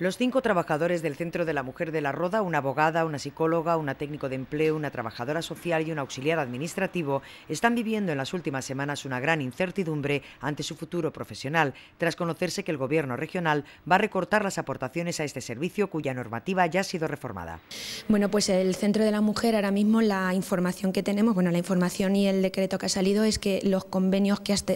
Los cinco trabajadores del Centro de la Mujer de la Roda, una abogada, una psicóloga, una técnico de empleo, una trabajadora social y un auxiliar administrativo, están viviendo en las últimas semanas una gran incertidumbre ante su futuro profesional, tras conocerse que el Gobierno regional va a recortar las aportaciones a este servicio cuya normativa ya ha sido reformada. Bueno, pues el Centro de la Mujer ahora mismo la información que tenemos, bueno, la información y el decreto que ha salido es que los convenios que hasta,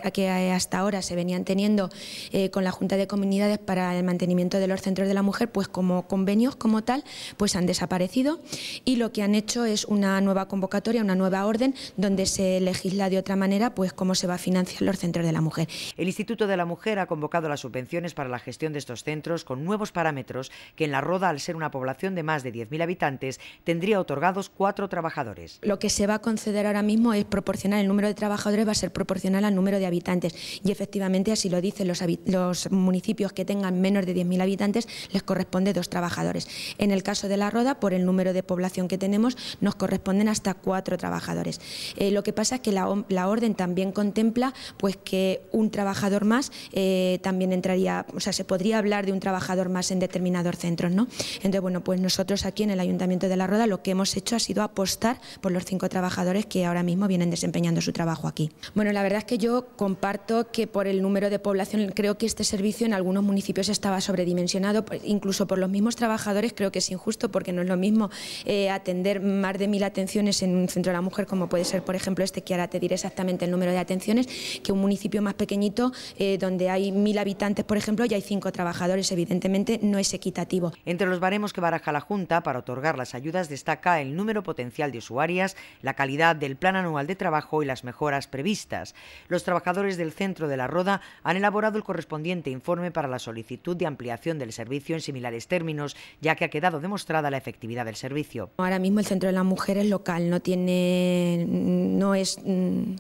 ahora se venían teniendo eh, con la Junta de Comunidades para el mantenimiento de los centros de la Mujer, pues como convenios como tal, pues han desaparecido y lo que han hecho es una nueva convocatoria, una nueva orden donde se legisla de otra manera pues cómo se va a financiar los centros de la mujer. El Instituto de la Mujer ha convocado las subvenciones para la gestión de estos centros con nuevos parámetros que en la Roda, al ser una población de más de 10.000 habitantes, tendría otorgados cuatro trabajadores. Lo que se va a conceder ahora mismo es proporcionar el número de trabajadores va a ser proporcional al número de habitantes y efectivamente así lo dicen los, los municipios que tengan menos de 10.000 habitantes les corresponde dos trabajadores. En el caso de La Roda, por el número de población que tenemos, nos corresponden hasta cuatro trabajadores. Eh, lo que pasa es que la, orden también contempla pues, que un trabajador más eh, también entraría, o sea, se podría hablar de un trabajador más en determinados centros. ¿no? Entonces, bueno, pues nosotros aquí en el Ayuntamiento de La Roda lo que hemos hecho ha sido apostar por los cinco trabajadores que ahora mismo vienen desempeñando su trabajo aquí. Bueno, la verdad es que yo comparto que por el número de población creo que este servicio en algunos municipios estaba sobredimensionado pues, incluso por los mismos trabajadores, creo que es injusto porque no es lo mismo eh, atender más de mil atenciones en un centro de la mujer, como puede ser, por ejemplo, este que ahora te diré exactamente el número de atenciones, que un municipio más pequeñito eh, donde hay mil habitantes, por ejemplo, y hay cinco trabajadores. Evidentemente no es equitativo. Entre los baremos que baraja la Junta para otorgar las ayudas destaca el número potencial de usuarias, la calidad del plan anual de trabajo y las mejoras previstas. Los trabajadores del centro de la Roda han elaborado el correspondiente informe para la solicitud de ampliación del servicio en similares términos, ya que ha quedado demostrada la efectividad del servicio. Ahora mismo el Centro de las Mujeres local no tiene, no es mm,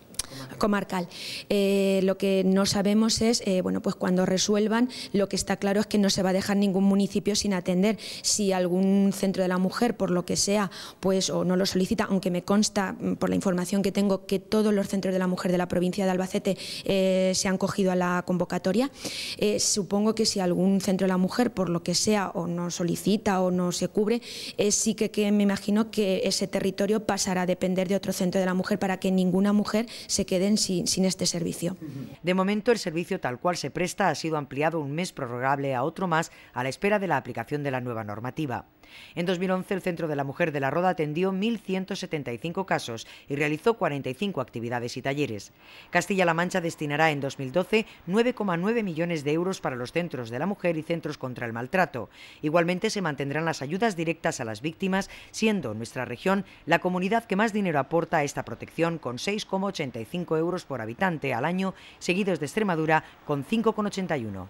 comarcal. Eh, lo que no sabemos es, eh, bueno, pues cuando resuelvan, lo que está claro es que no se va a dejar ningún municipio sin atender. Si algún centro de la mujer, por lo que sea, pues o no lo solicita, aunque me consta mm, por la información que tengo que todos los centros de la mujer de la provincia de Albacete eh, se han cogido a la convocatoria, supongo que si algún centro de la mujer, por lo que sea, o no solicita o no se cubre, sí que, que me imagino que ese territorio pasará a depender de otro centro de la mujer para que ninguna mujer se quede sin, sin este servicio. De momento, el servicio tal cual se presta ha sido ampliado un mes prorrogable a otro más a la espera de la aplicación de la nueva normativa. En 2011, el Centro de la Mujer de la Roda atendió 1.175 casos y realizó 45 actividades y talleres. Castilla-La Mancha destinará en 2012 9,9 millones de euros para los centros de la mujer y centros contra el maltrato. Igualmente, se mantendrán las ayudas directas a las víctimas, siendo nuestra región la comunidad que más dinero aporta a esta protección con 6,85 euros por habitante al año, seguidos de Extremadura con 5,81.